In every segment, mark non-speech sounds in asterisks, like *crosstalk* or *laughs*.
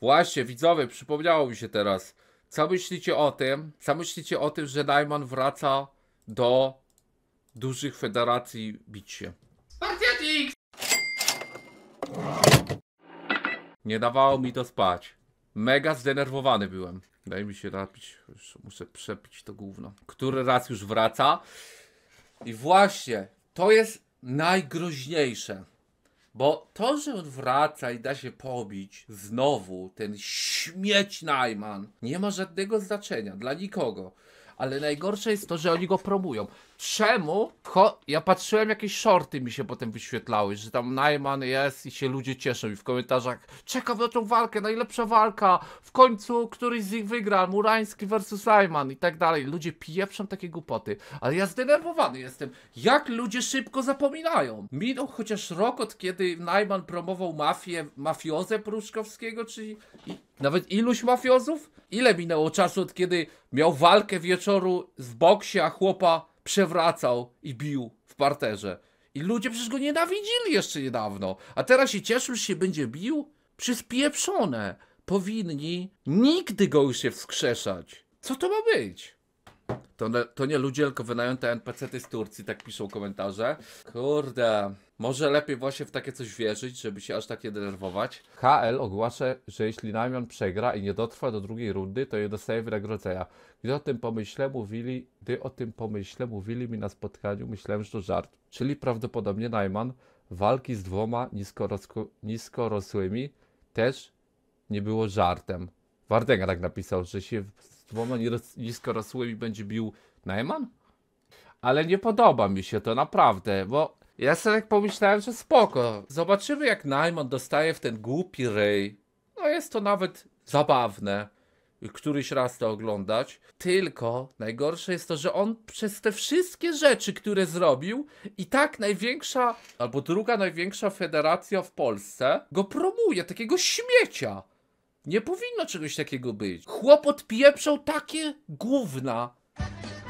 Właśnie, widzowie, przypomniało mi się teraz. Co myślicie o tym? Co myślicie o tym, że Najman wraca do dużych federacji bić się? Spartiatik! Nie dawało mi to spać. Mega zdenerwowany byłem. Daj mi się napić. Już muszę przepić to gówno. Który raz już wraca? I właśnie, to jest najgroźniejsze. Bo to, że odwraca i da się pobić znowu ten śmieć Najman, nie ma żadnego znaczenia dla nikogo ale najgorsze jest to, że oni go promują. Czemu? Ja patrzyłem, jakieś shorty mi się potem wyświetlały, że tam Najman jest i się ludzie cieszą i w komentarzach czekam na tą walkę, najlepsza walka, w końcu któryś z nich wygra, Murański versus Najman i tak dalej. Ludzie pieprzą takie głupoty, ale ja zdenerwowany jestem, jak ludzie szybko zapominają. Minął chociaż rok od kiedy Najman promował mafię, mafiozę Pruszkowskiego, czyli nawet iluś mafiozów? Ile minęło czasu od kiedy miał walkę wieczoru w boksie, a chłopa przewracał i bił w parterze? I ludzie przecież go nienawidzili jeszcze niedawno. A teraz się cieszył, że się będzie bił? Przyspieprzone. Powinni nigdy go już się wskrzeszać. Co to ma być? To, to nie ludzie, tylko wynajęte NPC-ty z Turcji, tak piszą komentarze. Kurde. Może lepiej właśnie w takie coś wierzyć, żeby się aż tak nie denerwować. HL ogłasza, że jeśli Namion przegra i nie dotrwa do drugiej rundy, to nie dostaje wynagrodzenia. Gdy o tym pomyśle mówili, gdy o tym pomyśle mówili mi na spotkaniu, myślałem, że to żart. Czyli prawdopodobnie Najman walki z dwoma niskorosłymi też nie było żartem. Wardenga tak napisał, że się z dwoma niskorosłymi będzie bił Najman? Ale nie podoba mi się to naprawdę, bo ja sobie tak pomyślałem, że spoko. Zobaczymy jak Najmon dostaje w ten głupi rej. No jest to nawet zabawne. Któryś raz to oglądać. Tylko najgorsze jest to, że on przez te wszystkie rzeczy, które zrobił, i tak największa, albo druga największa federacja w Polsce go promuje, takiego śmiecia. Nie powinno czegoś takiego być. Chłop odpieprzał takie gówna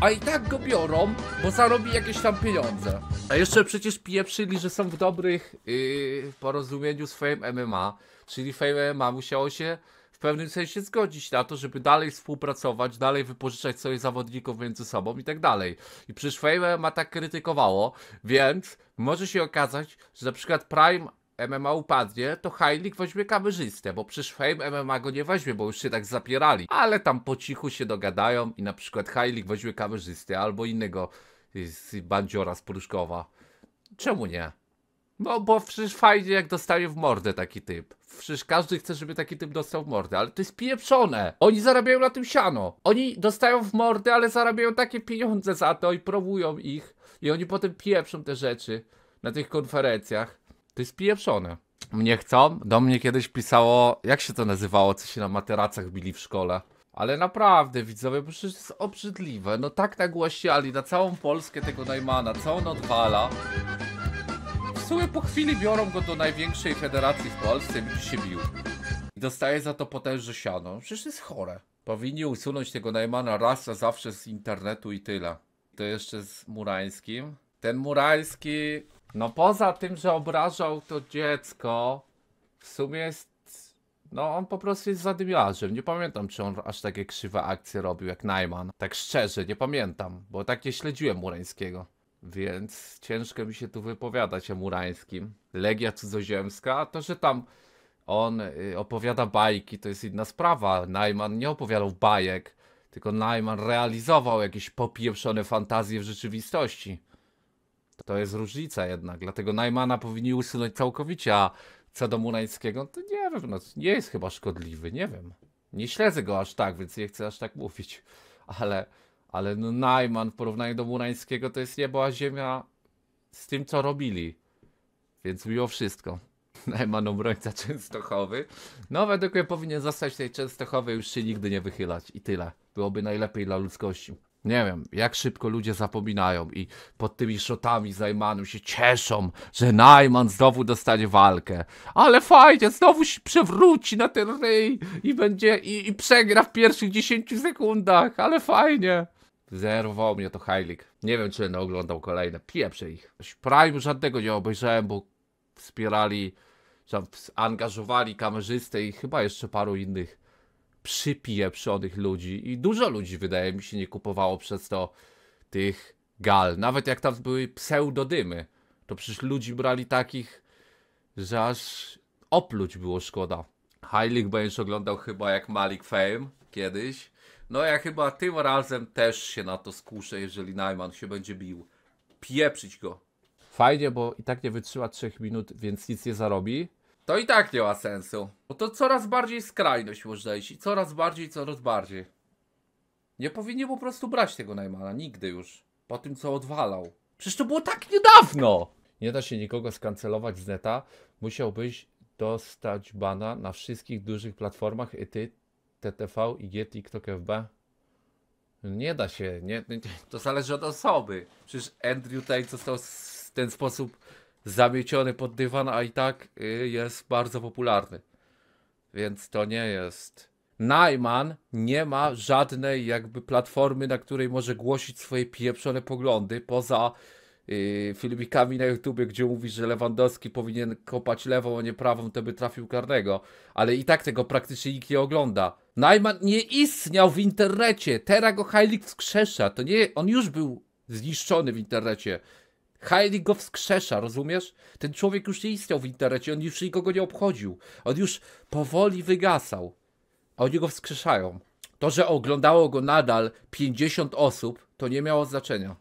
a i tak go biorą, bo zarobi jakieś tam pieniądze. A jeszcze przecież pieprzyli, że są w dobrych yy, porozumieniu z Fame MMA, czyli Fame MMA musiało się w pewnym sensie zgodzić na to, żeby dalej współpracować, dalej wypożyczać sobie zawodników między sobą i tak dalej. I przecież Fame MMA tak krytykowało, więc może się okazać, że na przykład Prime MMA upadnie, to Heilig weźmie kamerzystę, bo przecież Fame MMA go nie weźmie, bo już się tak zapierali. Ale tam po cichu się dogadają i na przykład Heilig weźmie kamerzystę albo innego z bandziora z Pruszkowa. Czemu nie? No bo przecież fajnie jak dostaje w mordę taki typ. Przecież każdy chce, żeby taki typ dostał w mordę, ale to jest pieprzone. Oni zarabiają na tym siano. Oni dostają w mordę, ale zarabiają takie pieniądze za to i promują ich. I oni potem pieprzą te rzeczy na tych konferencjach. To jest pieprzone. Mnie chcą. Do mnie kiedyś pisało, jak się to nazywało, co się na materacach bili w szkole. Ale naprawdę, widzowie, bo przecież jest obrzydliwe. No tak nagłośniali na całą Polskę tego Najmana, co on odwala. W sumie po chwili biorą go do największej federacji w Polsce i się bił. I dostaje za to potężne siano. Przecież jest chore. Powinni usunąć tego Najmana raz na zawsze z internetu i tyle. To jeszcze z Murańskim. Ten Murański no poza tym, że obrażał to dziecko, w sumie jest. No on po prostu jest zadymiarzem. Nie pamiętam, czy on aż takie krzywe akcje robił jak Najman. Tak szczerze, nie pamiętam, bo tak nie śledziłem Murańskiego. Więc ciężko mi się tu wypowiadać o Murańskim. Legia cudzoziemska, to że tam on y, opowiada bajki, to jest inna sprawa. Najman nie opowiadał bajek, tylko Najman realizował jakieś popieprzone fantazje w rzeczywistości. To jest różnica jednak, dlatego Najmana powinni usunąć całkowicie, a co do Murańskiego no to nie wiem, no, nie jest chyba szkodliwy, nie wiem. Nie śledzę go aż tak, więc nie chcę aż tak mówić, ale, ale no Najman w porównaniu do Murańskiego to jest niebo a ziemia z tym, co robili. Więc mimo wszystko. *laughs* Najman obrońca Częstochowy. No według mnie powinien zostać tej częstochowej już się nigdy nie wychylać i tyle. Byłoby najlepiej dla ludzkości nie wiem, jak szybko ludzie zapominają i pod tymi szotami z Najmanem się cieszą, że Najman znowu dostanie walkę. Ale fajnie, znowu się przewróci na ten ryj i będzie, i, i przegra w pierwszych 10 sekundach, ale fajnie. Zerwał mnie to Heilig. Nie wiem, czy będę oglądał kolejne. Pieprze ich. Prime żadnego nie obejrzałem, bo wspierali, angażowali kamerzystę i chyba jeszcze paru innych przypieprzonych ludzi i dużo ludzi, wydaje mi się, nie kupowało przez to tych gal. Nawet jak tam były pseudodymy, to przecież ludzi brali takich, że aż opluć było szkoda. Heilig będziesz oglądał chyba jak Malik Fame kiedyś. No ja chyba tym razem też się na to skuszę, jeżeli Najman się będzie bił. Pieprzyć go. Fajnie, bo i tak nie wytrzyma 3 minut, więc nic nie zarobi. To i tak nie ma sensu. Bo to coraz bardziej skrajność można iść i coraz bardziej, coraz bardziej. Nie powinien po prostu brać tego Najmana, nigdy już. Po tym, co odwalał. Przecież to było tak niedawno! Nie da się nikogo skancelować z neta. Musiałbyś dostać bana na wszystkich dużych platformach y, i ty, TTV, IG, TikTok, FB. Nie da się, nie, nie, To zależy od osoby. Przecież Andrew Tate został w ten sposób zamieciony pod dywan, a i tak y, jest bardzo popularny. Więc to nie jest. Najman nie ma żadnej jakby platformy, na której może głosić swoje pieprzone poglądy poza yy, filmikami na YouTubie, gdzie mówi, że Lewandowski powinien kopać lewą, a nie prawą, to by trafił karnego. Ale i tak tego praktycznie nikt nie ogląda. Najman nie istniał w internecie. Teraz go Heilig wskrzesza. To nie, on już był zniszczony w internecie. Heilig go wskrzesza, rozumiesz? Ten człowiek już nie istniał w internecie, on już nikogo nie obchodził. On już powoli wygasał. A oni go wskrzeszają. To, że oglądało go nadal 50 osób, to nie miało znaczenia.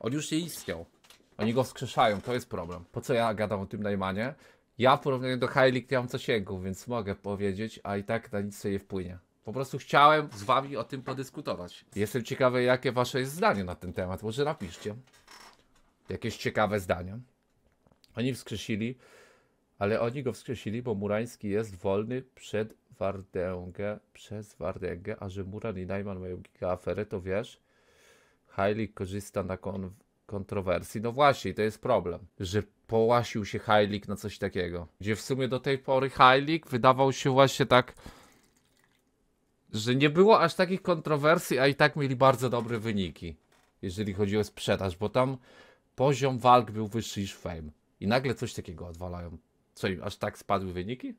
On już nie istniał. Oni go wskrzeszają, to jest problem. Po co ja gadam o tym Najmanie? Ja w porównaniu do Heilig nie mam zasięgu, więc mogę powiedzieć, a i tak na nic sobie nie wpłynie. Po prostu chciałem z wami o tym podyskutować. Jestem ciekawy, jakie wasze jest zdanie na ten temat. Może napiszcie jakieś ciekawe zdania. Oni wskrzesili, ale oni go wskrzesili, bo Murański jest wolny przed Wardęgę, przez Wardęgę, a że Muran i Najman mają aferę, to wiesz, Hajlik korzysta na kon kontrowersji. No właśnie, to jest problem, że połasił się Hajlik na coś takiego. Gdzie w sumie do tej pory Hajlik wydawał się właśnie tak, że nie było aż takich kontrowersji, a i tak mieli bardzo dobre wyniki, jeżeli chodzi o sprzedaż, bo tam poziom walk był wyższy niż Fame. I nagle coś takiego odwalają. Co im aż tak spadły wyniki?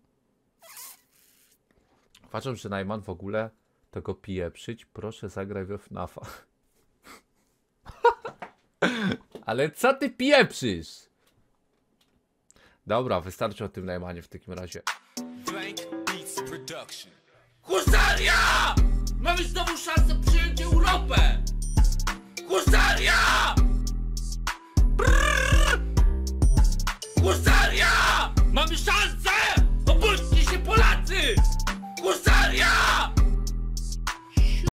Uważam, że Najman w ogóle tego pieprzyć. Proszę zagraj we FNAFa. *laughs* Ale co ty pieprzysz? Dobra, wystarczy o tym Najmanie w takim razie. Blank Beats Production. Husaria! Mamy znowu szansę przyjąć Europę! Husaria!